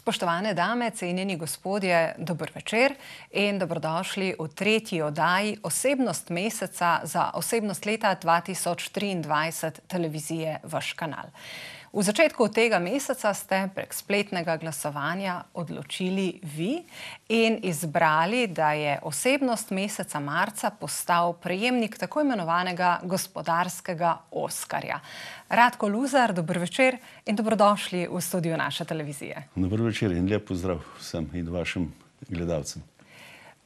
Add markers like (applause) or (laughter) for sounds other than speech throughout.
Spoštovane dame, cenjeni gospodje, dobr večer in dobrodošli v tretji oddaji Osebnost meseca za osebnost leta 2023 televizije Vaš kanal. V začetku tega meseca ste prek spletnega glasovanja odločili vi in izbrali, da je osebnost meseca marca postal prejemnik tako imenovanega gospodarskega Oskarja. Radko Luzar, dober večer in dobrodošli v studiu naše televizije. Dobro večer in lep pozdrav vsem in vašim gledalcem.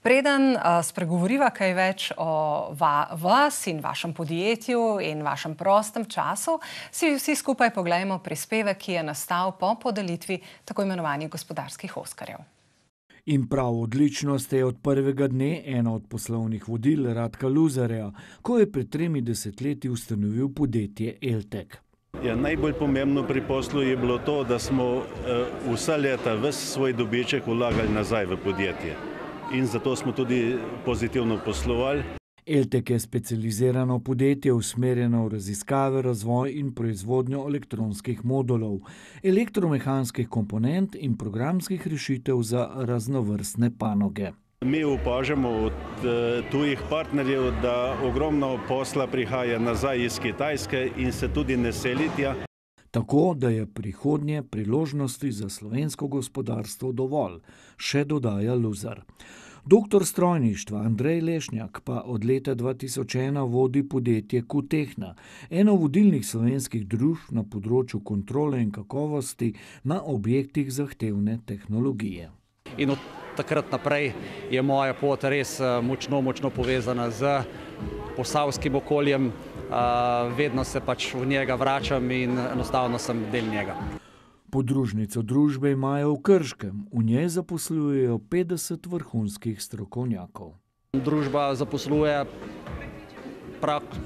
Preden spregovoriva kaj več o vas in vašem podjetju in vašem prostem času, si vsi skupaj pogledajmo prispevek, ki je nastal po podelitvi tako imenovanih gospodarskih oskarjev. In prav odlično ste od prvega dne ena od poslovnih vodil Radka Luzareja, ko je pred tremi desetletji ustanovil podjetje Eltek. Ja, najbolj pomembno pri poslu je bilo to, da smo e, vsa leta vse svoj dobiček vlagali nazaj v podjetje in zato smo tudi pozitivno poslovali. Eltek je specializirano podjetje usmerjeno v raziskave, razvoj in proizvodnjo elektronskih modulov, elektromehanskih komponent in programskih rešitev za raznovrstne panoge. Mi upažamo od eh, tujih partnerjev, da ogromno posla prihaja nazaj iz Kitajske in se tudi ne selitja tako da je prihodnje priložnosti za slovensko gospodarstvo dovolj, še dodaja Luzar. Doktor strojništva Andrej Lešnjak pa od leta 2001 vodi podjetje Kutehna, eno vodilnih slovenskih družb na področju kontrole in kakovosti na objektih zahtevne tehnologije. In od takrat naprej je moja pot res eh, močno, močno povezana z posavskim okoljem vedno se pač v njega vračam in enostavno sem del njega. Podružnico družbe imajo v Krškem, v njej zaposlujejo 50 vrhunskih strokovnjakov. Družba zaposluje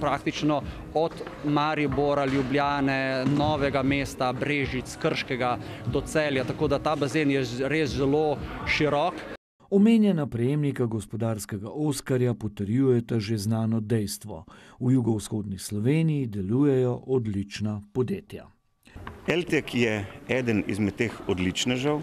praktično od Maribora, Ljubljane, Novega mesta, Brežic, Krškega do Celja, tako da ta bazen je res zelo širok. Omenjena prejemnika gospodarskega Oskarja potrjujeta že znano dejstvo: v jugovzhodni Sloveniji delujejo odlična podjetja. Eltek je eden izmed teh odličnežev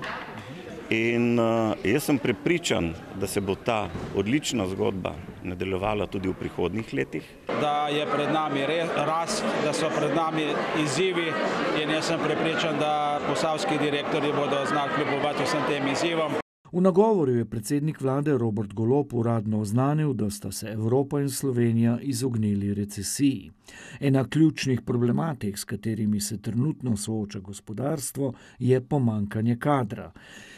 in eh, jaz sem prepričan, da se bo ta odlična zgodba nadaljevala tudi v prihodnjih letih. Da je pred nami rast, da so pred nami izzivi in jaz sem prepričan, da posavski direktori bodo znali kljubovati vsem tem izzivom. V nagovoru je predsednik vlade Robert Golop uradno oznanil, da sta se Evropa in Slovenija izognili recesiji. Ena ključnih problematik, s katerimi se trenutno sooča gospodarstvo, je pomankanje kadra.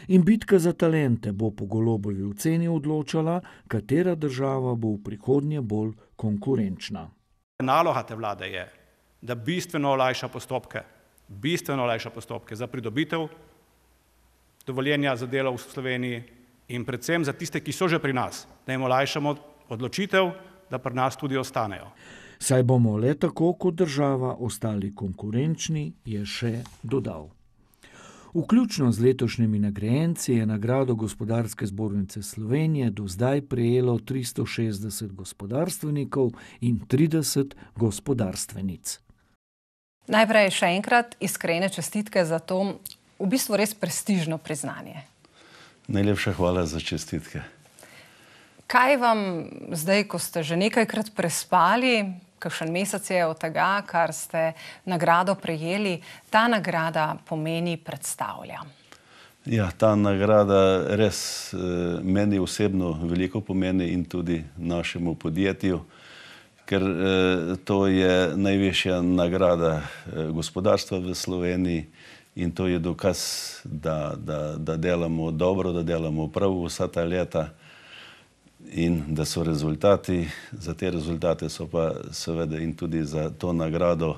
In bitka za talente bo po Golobovi oceni odločala, katera država bo v prihodnje bolj konkurenčna. Naloga te vlade je, da bistveno olajša postopke, bistveno olajša postopke za pridobitev dovoljenja za delo v Sloveniji in predvsem za tiste, ki so že pri nas, da jim olajšamo odločitev, da pri nas tudi ostanejo. Saj bomo le tako kot država ostali konkurenčni, je še dodal. Vključno z letošnjimi nagrajenci je nagrado gospodarske zbornice Slovenije do zdaj prejelo 360 gospodarstvenikov in 30 gospodarstvenic. Najprej še enkrat iskrene čestitke za to v bistvu res prestižno priznanje. Najlepša hvala za čestitke. Kaj vam zdaj, ko ste že nekajkrat prespali, kakšen mesec je od tega, kar ste nagrado prejeli, ta nagrada pomeni predstavlja? Ja, ta nagrada res eh, meni osebno veliko pomeni in tudi našemu podjetju, ker eh, to je najvišja nagrada eh, gospodarstva v Sloveniji. In to je dokaz, da, da, da delamo dobro, da delamo prav vsa ta leta in da so rezultati, za te rezultate so pa seveda in tudi za to nagrado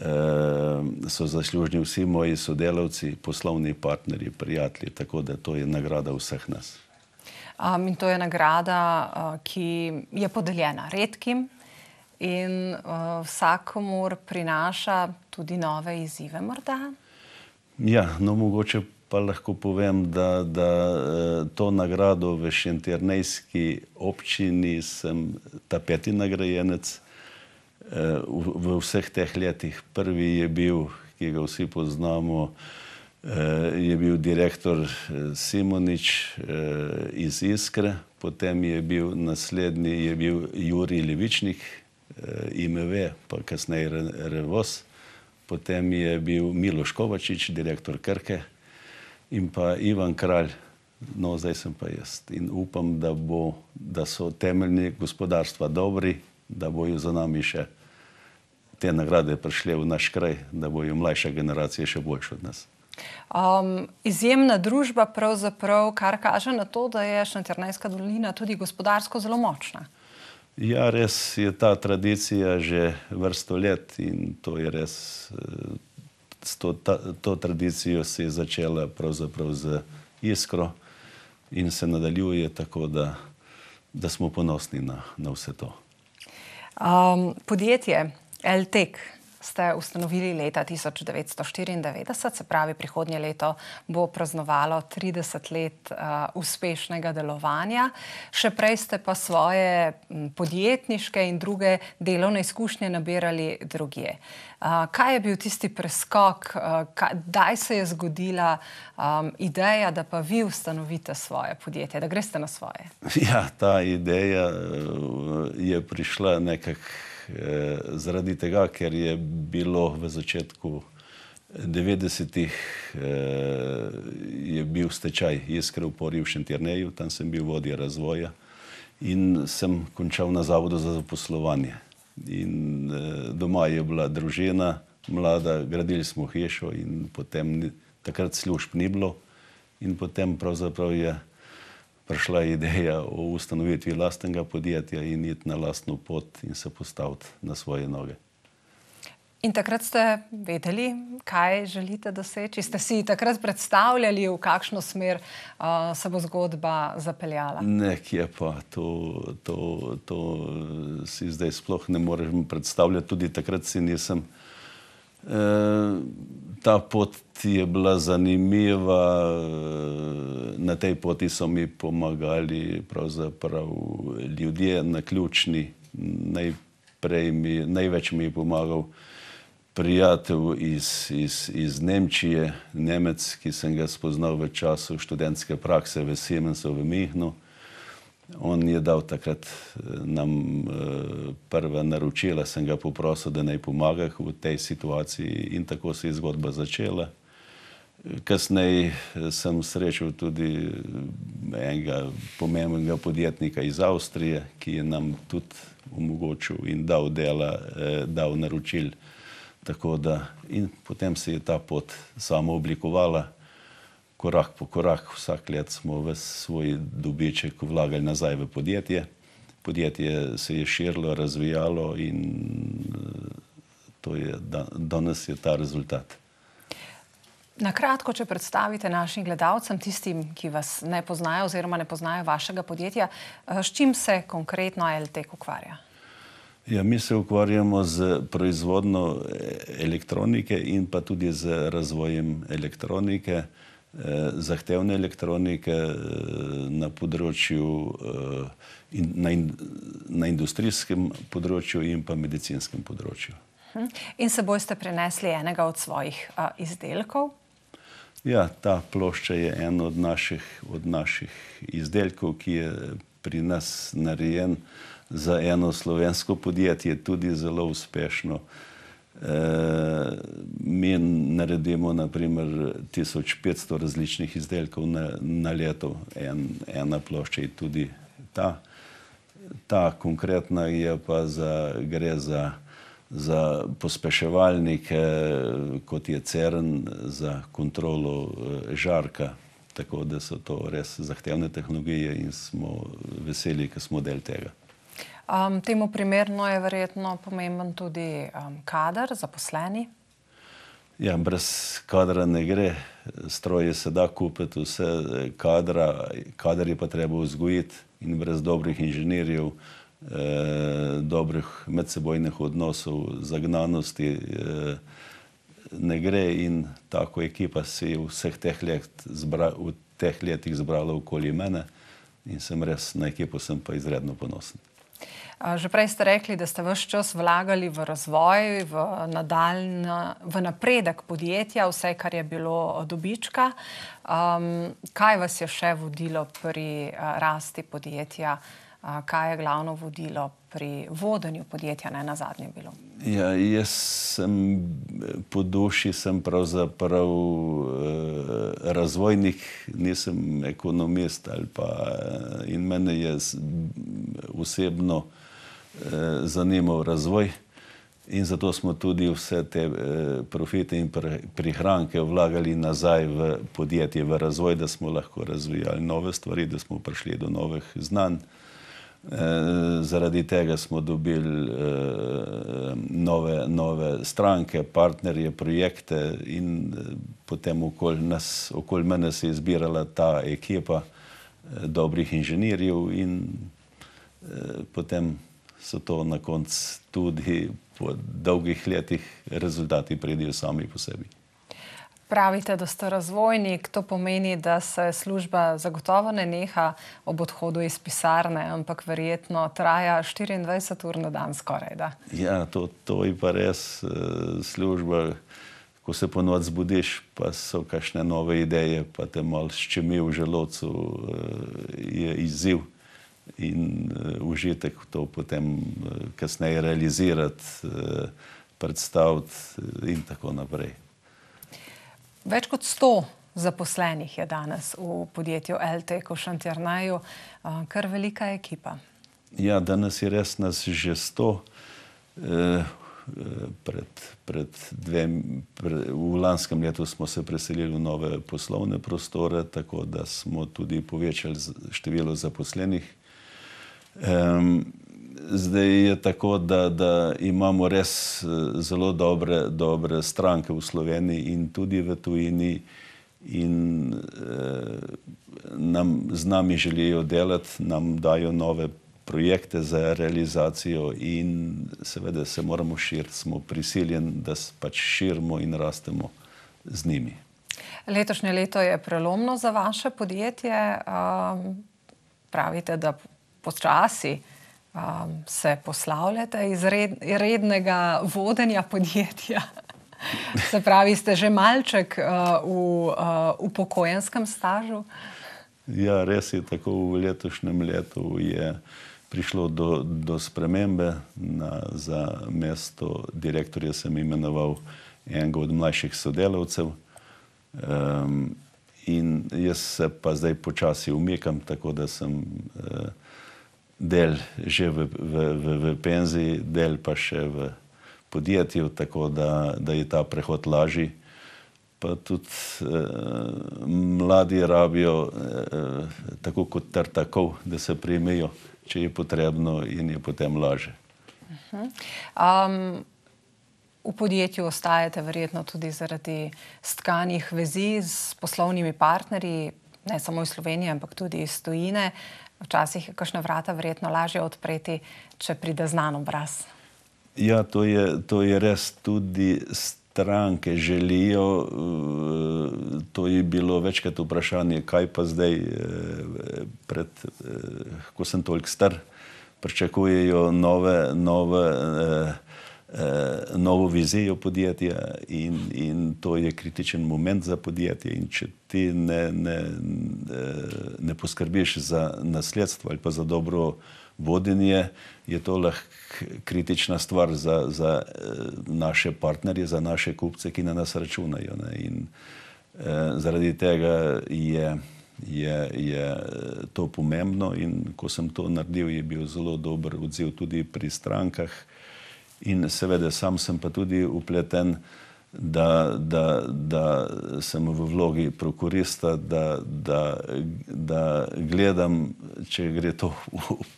eh, so zaslužni vsi moji sodelavci, poslovni partnerji, prijatelji, tako da to je nagrada vseh nas. Um, in to je nagrada, eh, ki je podeljena redkim. In uh, vsakomur prinaša tudi nove izzive, morda? Ja, no mogoče pa lahko povem, da, da eh, to nagrado v Šentjernejski občini sem ta peti nagrajenec eh, v vseh teh letih. Prvi je bil, ki ga vsi poznamo, eh, je bil direktor Simonič iz Iskre, potem je bil naslednji, je bil Juri Levičnik, ime ve, pa kasneje Revos. Re potem je bil Miloš Kovačič, direktor Krke in pa Ivan Kralj, no zdaj sem pa jaz. In upam, da, bo, da so temeljni gospodarstva dobri, da bojo za nami še te nagrade prišle v naš kraj, da bojo mlajša generacija še boljša od nas. Um, izjemna družba, kar kaže na to, da je Šnternajska dolina tudi gospodarsko zelo močna. Uh, Ja, res je ta tradicija že vrsto let in to je res, eh, to, ta, to tradicijo se je začela pravzaprav z iskro in se nadaljuje tako, da, da smo ponosni na, na vse to. Um, podjetje Eltek, ste ustanovili leta 1994, se pravi, prihodnje leto bo praznovalo 30 let uh, uspešnega delovanja. Še prej ste pa svoje podjetniške in druge delovne izkušnje nabirali drugje. Uh, kaj je bil tisti preskok, uh, eh, kaj, daj se je zgodila um, ideja, da pa vi ustanovite svoje podjetje, da greste na svoje? (laughs) Ja, ta ideja je prišla nekako. Eh, zaradi tega, ker je bilo v začetku 90-ih, eh, je bil stečaj Iskre upori v Šentjerneju, tam sem bil vodja razvoja in sem končal na Zavodu za zaposlovanje. In eh, doma je bila družina mlada, gradili smo hješo in potem takrat služb ni bilo in potem pravzaprav je vsega, prišla ideja o ustanovitvi lastnega podjetja in iti na lastno pot in se postaviti na svoje noge. In takrat ste vedeli, kaj želite doseči. Ste si takrat predstavljali, v kakšno smer uh, se bo zgodba zapeljala? Nekje pa to, to, to si zdaj sploh ne morem predstavljati. Tudi takrat si nisem uh, Eh, ta pot je bila zanimiva, eh, na tej poti so mi pomagali ljudje, na ključni. Mi, največ mi je pomagal prijatelj iz, iz, iz Nemčije, Nemec, ki sem ga spoznal v času študentske prakse v Siemensu v Mihnu. On je dal takrat eh, nam eh, prva naročila, sem ga poprosil, da naj pomaga v tej situaciji in tako se je zgodba začela. Kasnej eh, sem srečal tudi enega pomembnega podjetnika iz Avstrije, ki je nam tudi omogočil in dal dela, dal naročil. Tako da in potem se je ta pot samo oblikovala korak po korak, vsak let smo v svoj dobiček vlagali nazaj v podjetje. Podjetje se je širilo, razvijalo in eh, to je, danes je ta rezultat. Na kratko, če predstavite našim gledalcem, tistim, ki vas ne poznajo oziroma ne poznajo vašega podjetja, eh, s čim se konkretno LTEK ukvarja? Ja, mi se ukvarjamo z proizvodno eh, elektronike in pa tudi z razvojem elektronike. Uh, Eh, zahtevne elektronike eh, na področju eh, in na, in, na industrijskem področju in pa medicinskem področju. Mhm. In se boste prenesli enega od svojih a, izdelkov? Ja, ta plošča je en od naših, od naših izdelkov, ki je pri nas narejen za eno slovensko podjetje, tudi zelo uspešno. Eh, mi naredimo naprimer 1500 različnih izdelkov na, na leto, en, ena plošča je tudi ta. Ta konkretna je pa za, gre za, za pospeševalnike, kot je CERN, za kontrolo eh, žarka. Tako da so to res zahtevne tehnologije in smo veseli, ker smo del tega. Um, temu primerno je verjetno pomemben tudi um, kader, zaposleni. Ja, brez kadra ne gre, stroje se da kupiti, vse eh, kadra, kader je pa treba vzgojiti in brez dobrih inženirjev, eh, dobrih medsebojnih odnosov, zagnanosti eh, ne gre in tako ekipa si v vseh teh, let zbra, v teh letih zbrala okoli mene in sem res na ekipo sem pa izredno ponosen. Že prej ste rekli, da ste vse čas vlagali v razvoj, v, nadaljn, v napredek podjetja, vse, kar je bilo dobička. Um, kaj vas je še vodilo pri rasti podjetja? Kaj je glavno vodilo pri vodenju podjetja, ne na zadnje bilo? Ja, jaz sem po duši sem pravzaprav eh, razvojnik, nisem ekonomist. Pa, eh, in meni je osebno eh, zanimal razvoj in zato smo tudi vse te eh, profite in prihranke vlagali nazaj v podjetje, v razvoj, da smo lahko razvijali nove stvari, da smo prišli do novih znanj. Eh, zaradi tega smo dobili eh, nove, nove stranke, partnerje, projekte, in eh, potem okolj, nas, okolj mene se je zbirala ta ekipa dobrih inženirjev in Eh, potem so to na koncu tudi po dolgih letih rezultati pridijo sami po sebi. Pravite, da ste razvojnik, to pomeni, da se služba zagotovo ne neha ob odhodu iz pisarne, ampak verjetno traja 24 ur na dan skoraj. Da? Ja, to, to je pa res eh, služba, ko se ponovno zbudiš, pa so kakšne nove ideje, pa te malo ščemi v želodcu, eh, je izziv in uh, užitek to potem uh, kasneje realizirati, uh, predstaviti in tako naprej. Več kot sto zaposlenih je danes v podjetju LTK v Šantjernaju, uh, kar velika ekipa. Ja, danes je res nas že sto. Uh, Pred, pred dvem, pre, v lanskem letu smo se preselili v nove poslovne prostore, tako da smo tudi povečali število zaposlenih. Um, zdaj je tako, da, da imamo res eh, zelo dobre, dobre stranke v Sloveniji in tudi v tujini in uh, nam z nami želijo delati, nam dajo nove projekte za realizacijo in seveda se moramo širiti, smo prisiljeni, da se pač širimo in rastemo z njimi. Letošnje leto je prelomno za vaše podjetje. Um, pravite, da počasi um, se poslavljate iz red, rednega vodenja podjetja. (laughs) Se pravi, ste že malček uh, v uh, upokojenskem stažu. Ja, res je tako. V letošnjem letu je prišlo do, do spremembe na, za mesto direktorja. Sem imenoval enega od mlajših sodelavcev. Um, jaz se pa zdaj počasi umikam, tako da sem. Uh, del že v, v, v, v penziji, del pa še v podjetju, tako da, da je ta prehod lažji. Pa tudi eh, mladi rabijo eh, tako kot trtakov, da se prijmejo, če je potrebno in je potem laže. Um, mhm. v podjetju ostajate verjetno tudi zaradi stkanih vezi s poslovnimi partnerji, ne samo iz Slovenije, ampak tudi iz tujine. Uh, Včasih je kakšna vrata verjetno lažje odpreti, če pride znan obraz. Ja, to je, to je res tudi stranke želijo. Eh, to je bilo večkrat vprašanje, kaj pa zdaj, eh, pred, eh, ko sem toliko star, pričakujejo nove, nove eh, uh, novo vizijo podjetja in, in to je kritičen moment za podjetje. In če ti ne, ne, eh, ne poskrbiš za nasledstvo ali pa za dobro vodenje, je to lahko kritična stvar za, za uh, naše partnerje, za naše kupce, ki na nas računajo. Ne? In uh, zaradi tega je. Je, je to pomembno, in ko sem to naredil, je bil zelo dober odziv tudi pri strankah, uh, In seveda sam sem pa tudi upleten, da, da, da sem v vlogi prokurista, da, da, da gledam, če gre to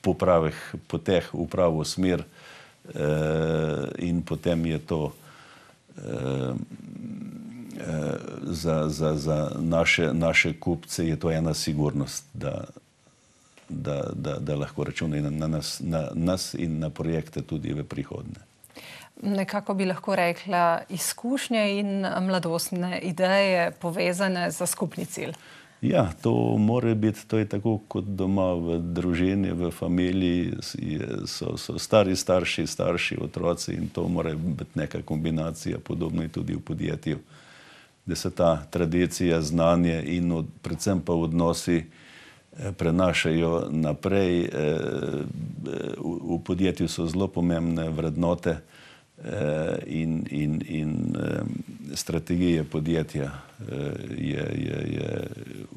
po pravih poteh, v pravo smer eh, in potem je to eh, eh, za, za, za naše, naše kupce je to ena sigurnost, da, da, da, da lahko računajo na, na, na nas in na projekte tudi v prihodne nekako bi lahko rekla, izkušnje in eh, mladostne ideje povezane za skupni cilj. Ja, to mora biti, to je tako kot doma v družini, v familiji, so, so stari starši, starši, otroci in to mora biti neka kombinacija, podobno je tudi v podjetju, da se ta tradicija, znanje in od, predvsem pa odnosi eh, prenašajo naprej. Eh, v podjetju so zelo pomembne vrednote, Eh, in, in, in strategije podjetja eh, je, je, je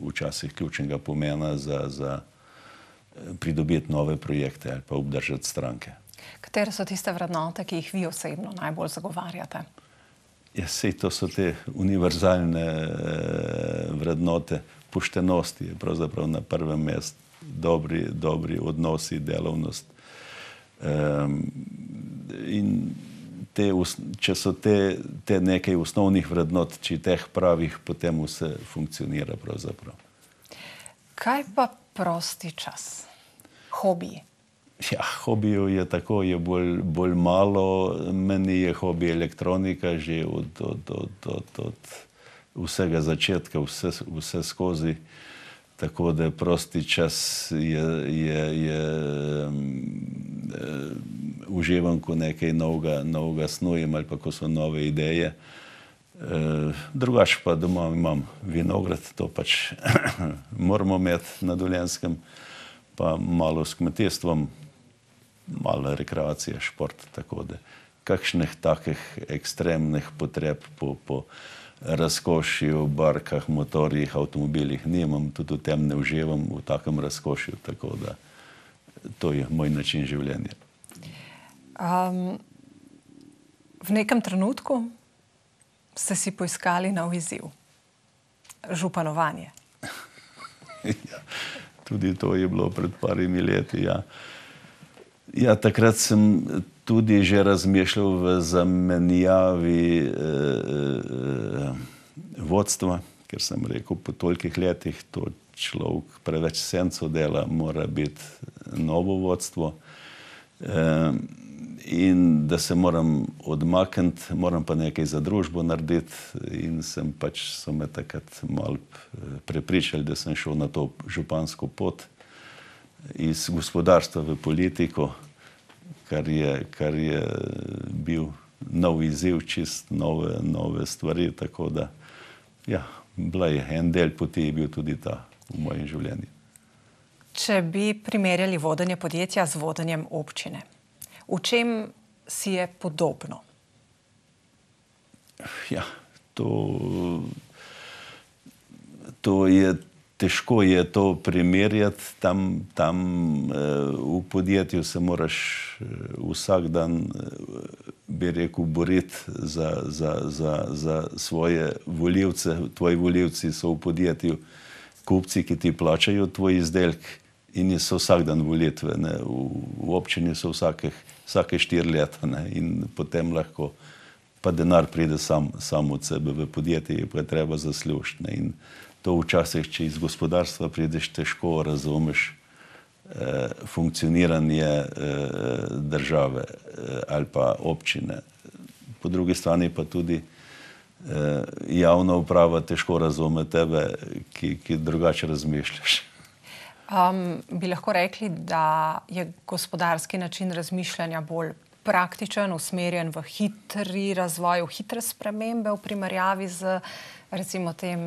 včasih ključnega pomena za, za eh, pridobiti nove projekte ali pa obdržati stranke. Katere so tiste vrednote, ki jih vi osebno najbolj zagovarjate? Ja, sej, to so te univerzalne vrednote poštenosti, pravzaprav na prvem mestu. Dobri, dobri odnosi, delovnost. Um, te, če so te, te nekaj osnovnih vrednot, če teh pravih, potem vse funkcionira. Pravzaprav. Kaj pa prosti čas, hobi? Ja, hobijo je tako, je bolj, bolj malo, meni je hobi elektronika že od, od, od, od, od, od vsega začetka, vse, vse skozi. Uh, Tako da je prosti čas je, je, je, um, mm, uh, eh, uživan, ko nekaj novega, novega snujem ali pa ko so nove ideje. Uh, eh, drugač pa doma imam vinograd, to pač (coughs) moramo imeti na Dolenskem, pa malo s kmetijstvom, malo rekreacije, šport. Kakšnih takih ekstremnih potreb po. po uh, razkoši v barkah, motorjih, avtomobilih nimam, tudi v tem ne uživam v takem razkošju, tako da to je moj način življenja. Um, v nekem trenutku ste si poiskali na uviziv, županovanje. (laughs) ja, tudi to je bilo pred parimi leti. Ja. Ja, takrat sem tudi že razmišljal v zamenjavi eh, eh, eh, vodstva, ker sem rekel, po tolikih letih to človek preveč senco dela, mora biti novo vodstvo. Eh, in da se moram odmakniti, moram pa nekaj za družbo narediti. In sem pač so me takrat mal eh, prepričali, da sem šel na to župansko pot iz gospodarstva v politiko kar je, kar je bil nov izziv, čist nove, nove stvari. Tako da, ja, bila je en del poti, je bil tudi ta v mojem življenju. Če bi primerjali vodenje podjetja z vodenjem občine, v čem si je podobno? Ja, to, to je težko je to primerjati, tam, tam eh, v podjetju se moraš eh, vsak dan, eh, bi rekel, boriti za, za, za, za svoje voljivce. Tvoji voljivci so v podjetju kupci, ki ti plačajo tvoj izdelek in so vsak dan volitve. Ne? V, v občini so vsake, vsake štiri leta ne? in potem lahko. Pa denar pride samo sam od sebe, v podjetje je pa treba zaslužiti to včasih, če iz gospodarstva prideš, težko razumeš eh, funkcioniranje eh, države eh, ali pa občine. Po drugi strani pa tudi javna uprava težko razume tebe, ki, ki drugače razmišljaš. Um, bi lahko rekli, da je gospodarski način razmišljanja bolj praktičen, usmerjen v hitri razvoj, v hitre spremembe v primerjavi z recimo tem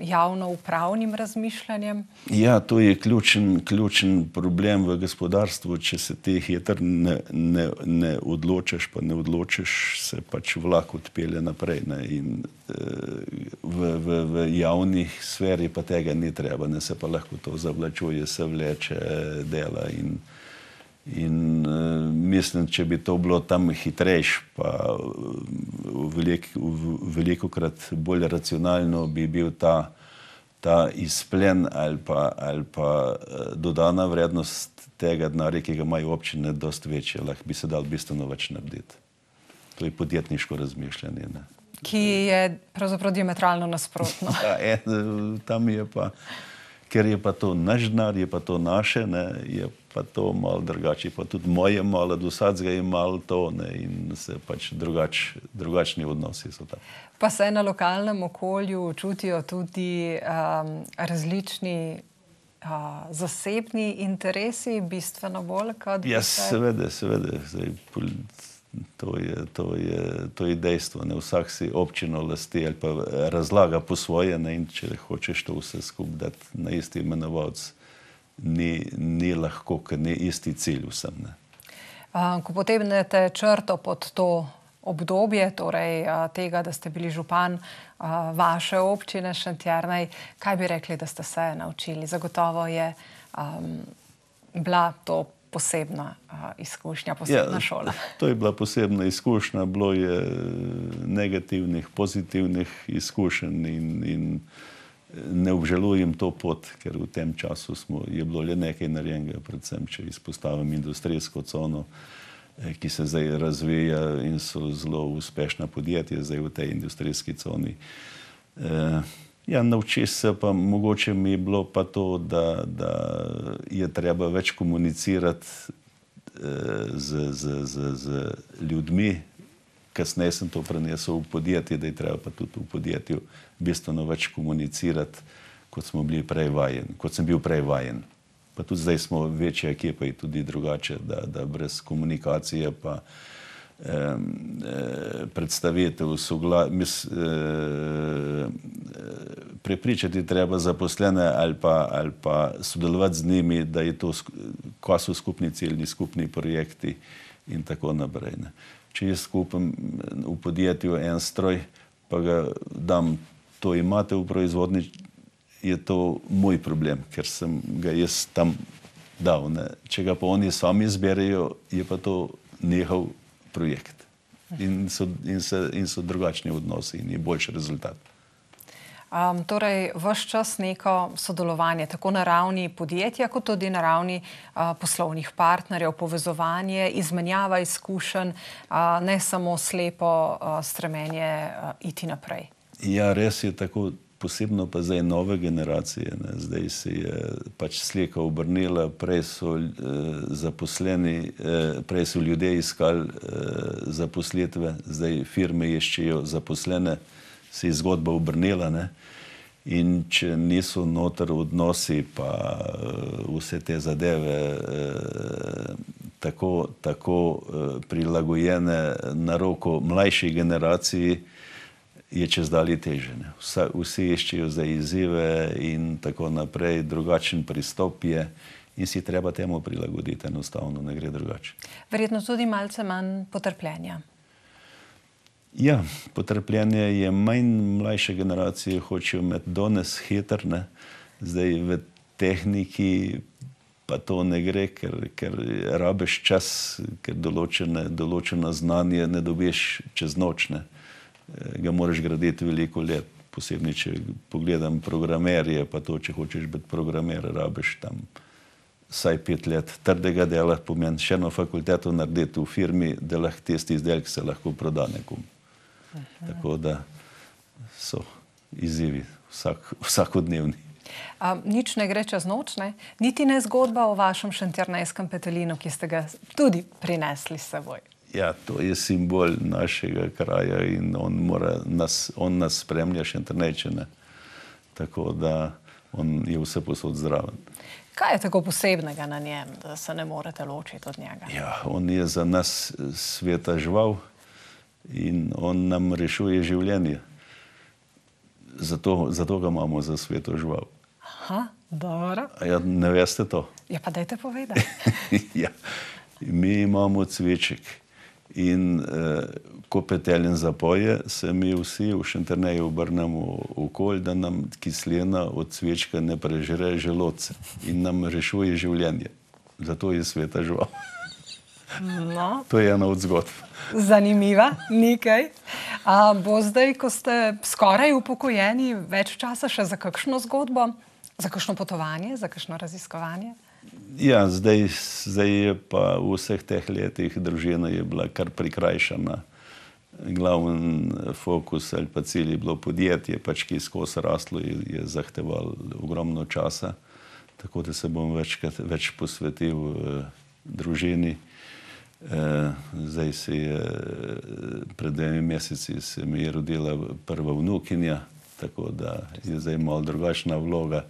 javno-upravnim razmišljanjem? Ja, to je ključen, ključen problem v gospodarstvu. Če se te hitr ne, ne, ne odločaš, pa ne odločiš, se pač vlak odpelje naprej. Ne? In e, v, v, v javnih sferi pa tega ni treba, ne se pa lahko to zavlačuje, se vleče eh, dela in. In uh, mislim, če bi to bilo tam hitrejš, pa eh, veliko krat bolj racionalno bi bil ta, ta izplen ali pa, ali pa uh, dodana vrednost tega denarja, ki ga imajo občine, dosti večja. Lahko bi se dal bistveno več narediti. To je podjetniško razmišljanje. Ne? Ki je pravzaprav diametralno nasprotno. (laughs) ja, en, tam je pa, ker je pa to naš denar, je pa to naše. Ne, je pa pa to malo drugače, pa tudi moje malo, do sadzga je malo to ne, in se pač drugač, drugačni odnosi so tam. Pa se na lokalnem okolju čutijo tudi um, različni uh, zasebni interesi, bistveno bolj kot. Ja, seveda, seveda. Zdaj, pol, to, je, to, je, to je dejstvo. Ne. Vsak si občino lasti ali pa razlaga po svoje ne, in če hočeš to vse skupaj dati na isti imenovalec ni, ni lahko, ker ni isti cilj vsem. Ne. Ko potegnete črto pod to obdobje, torej tega, da ste bili župan vaše občine Šentjernej, kaj bi rekli, da ste se naučili? Zagotovo je um, bila to posebna izkušnja, posebna ja, šola. To je bila posebna izkušnja, bilo je negativnih, pozitivnih izkušenj in. in ne obžalujem to pot, ker v tem času smo, je bilo le nekaj narejenega, predvsem če izpostavim industrijsko cono, eh, ki se zdaj razvija in so zelo uspešna podjetja zdaj v tej industrijski coni. Eh, ja, naučil se pa mogoče mi je bilo pa to, da, da je treba več komunicirati eh, z, z, z, z ljudmi, kasneje sem to prenesel v podjetje, da je treba pa tudi v podjetju bistveno več komunicirati, kot smo bili prej vajen, kot sem bil prej vajen. Pa tudi zdaj smo večja ekipa in tudi drugače, da, da brez komunikacije pa eh, predstavitev, sogla, mis, eh, eh, prepričati treba zaposlene ali pa, ali pa sodelovati z njimi, da je to, ko so skupni cilji, skupni projekti in tako naprej če jaz skupim eh, v podjetju en stroj, pa ga dam, to imate v proizvodni, je to moj problem, ker sem ga jaz tam dal. Ne. Če ga pa oni sami izberejo, je pa to njihov projekt. In so, in, se, in so drugačni odnosi in je boljši rezultat. Um, torej, vse čas neko sodelovanje, tako na ravni podjetja, kot tudi na ravni uh, poslovnih partnerjev, povezovanje, izmenjava izkušenj, uh, ne samo slepo uh, stremenje uh, iti naprej. Ja, res je tako. Posebno pa zdaj nove generacije. Ne. Zdaj se je pač slika obrnila, prej so, eh, zaposleni, eh, prej so ljudje iskali eh, zaposlitve, zdaj firme iščejo zaposlene. Eh, se je zgodba obrnila. Ne? In če niso noter odnosi, pa eh, vse te zadeve eh, tako, tako eh, prilagojene na roko mlajši generaciji, je čez dalje teže. Vsi iščejo za izzive in tako naprej, drugačen pristop je. In si treba temu prilagoditi, enostavno ne gre drugače. Verjetno tudi malce manj potrpljenja. Ja, potrpljenje je manj mlajše generacije, hočejo imeti danes hiter, ne. Zdaj v tehniki pa to ne gre, ker, ker rabeš čas, ker določene, določeno znanje ne dobiš čez noč, ne. E, ga moraš graditi veliko let, posebno če pogledam programerje, pa to, če hočeš biti programer, rabeš tam vsaj pet let trdega dela, pomeni še eno fakulteto narediti v firmi, da lahko tisti izdelek se lahko proda nekomu. Tako da so izzivi vsak, vsakodnevni. A, nič ne gre čez noč, ne? niti ne zgodba o vašem šentjernejskem petelinu, ki ste ga tudi prinesli s seboj. Ja, to je simbol našega kraja in on, nas, on nas spremlja še internečene. Tako da on je vse posod zraven. Kaj je tako posebnega na njem, da se ne morete ločiti od njega? Ja, on je za nas eh, sveta žval, in on nam rešuje življenje. Zato, zato ga imamo za sveto žival. Aha, dobro. Ja, ne veste to. Ja, pa dajte povedati. (laughs) ja. Mi imamo cviček in eh, ko peteljen zapoje, se mi vsi v šenterneju obrnemo okolje, da nam kislina od cvička ne prežre želodce in nam rešuje življenje. Zato je sveta žival. No. To je ena od zgodb. Zanimiva, nekaj. Bo zdaj, ko ste skoraj upokojeni, več časa še za kakšno zgodbo, za kakšno potovanje, za kakšno raziskovanje? Ja, zdaj, zdaj je pa v vseh teh letih družina je bila kar prikrajšana. Glaven eh, fokus ali pa cilj je bilo podjetje, pač ki je skozi raslo in je zahteval ogromno časa. Tako da se bom večkrat več posvetil eh, družini. Zdaj se je pred dvemi meseci se mi je rodila prva vnukinja, tako da je zdaj malo drugačna vloga.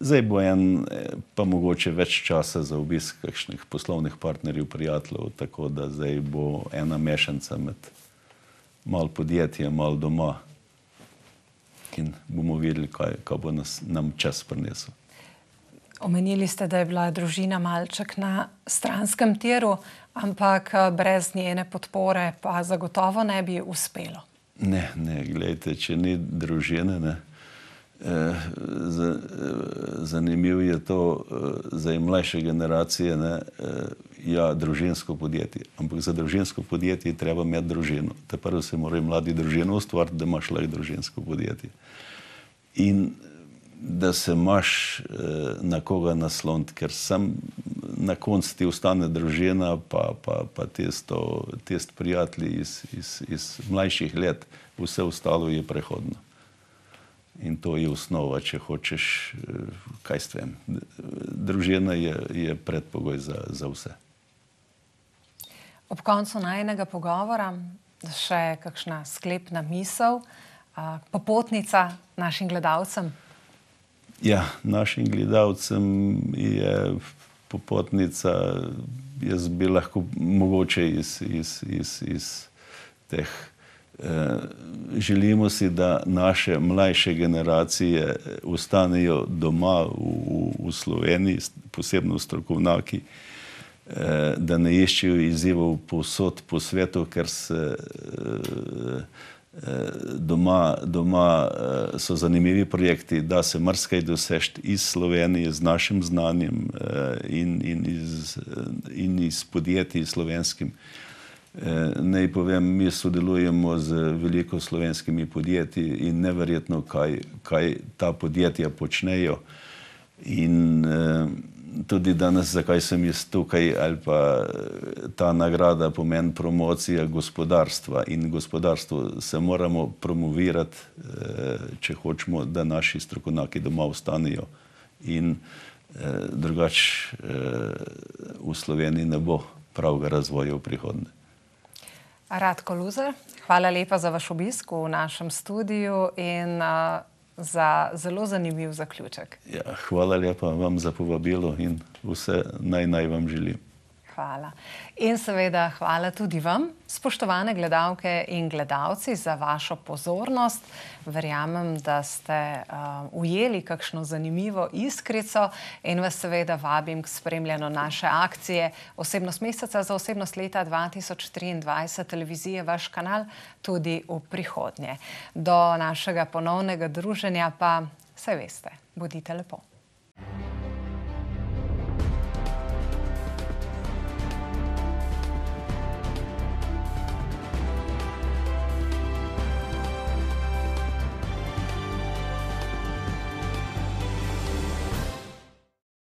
Zdaj bo en pa mogoče več časa za obisk kakšnih poslovnih partnerjev, prijateljev, tako da zdaj bo ena mešanca med malo podjetje, malo doma in bomo videli, kaj bo nam čas prinesel. Omenili ste, da je bila družina malček na stranskem tiru, ampak eh, brez njene podpore pa zagotovo ne bi uspelo. Ne, ne, gledajte, če ni družine, ne. Eh, eh, Zanimiv je to za mlajše generacije, ne, ja, družinsko podjetje. Ampak za družinsko podjetje treba imeti družino. Te prvo se mora mladi družino ustvariti, da imaš lahko družinsko podjetje. In da se moš eh, na koga nasloniti, ker sem na koncu ti ostane družina, pa, pa, pa tisto, tisto prijatelji iz, iz, iz mlajših let, vse ostalo je prehodno. In to je osnova, če hočeš, eh, kaj s tem. Družina je, je predpogoj za, za vse. Ob koncu najnega pogovora, še kakšna sklepna misel, eh, popotnica našim gledalcem. Ja, našim gledalcem je popotnica, jaz bi lahko mogoče iz, iz, iz, iz teh. Eh, želimo si, da naše mlajše generacije eh, ostanejo doma v, v Sloveniji, posebno strokovnjaki, eh, da ne iščejo izzivov posod po svetu, ker se doma, doma eh, so zanimivi projekti, da se mrskaj dosež iz Slovenije z našim znanjem eh, in, in, iz, eh, in iz podjetij slovenskim. Naj povem, mi sodelujemo z veliko slovenskimi podjetji in neverjetno, kaj, kaj ta podjetja počnejo. In, eh, tudi danes, zakaj sem jaz tukaj, ali pa eh, ta nagrada pomeni promocija gospodarstva in gospodarstvo se moramo promovirati, eh, če hočemo, da naši strokovnjaki doma ostanejo in eh, drugač v Sloveniji ne bo pravega razvoja v prihodnje. Radko Luzer, hvala lepa za vaš obisk v našem studiu in vsega za zelo zanimiv zaključek. Ja, hvala lepa vam za povabilo in vse naj naj vam želim hvala. In seveda hvala tudi vam, spoštovane gledalke in gledalci, za vašo pozornost. Verjamem, da ste uh, ujeli kakšno zanimivo iskrico in vas seveda vabim k spremljanju naše akcije Osebnost meseca za osebnost leta 2023 televizije Vaš kanal tudi v prihodnje. Do našega ponovnega druženja pa, se veste, bodite lepo. thank you